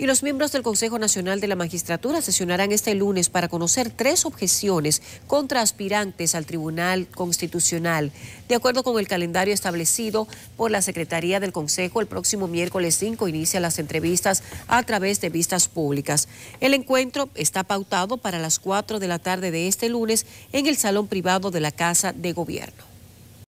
y los miembros del Consejo Nacional de la Magistratura sesionarán este lunes para conocer tres objeciones contra aspirantes al Tribunal Constitucional. De acuerdo con el calendario establecido por la Secretaría del Consejo, el próximo miércoles 5 inicia las entrevistas a través de vistas públicas. El encuentro está pautado para las 4 de la tarde de este lunes en el salón privado de la Casa de Gobierno.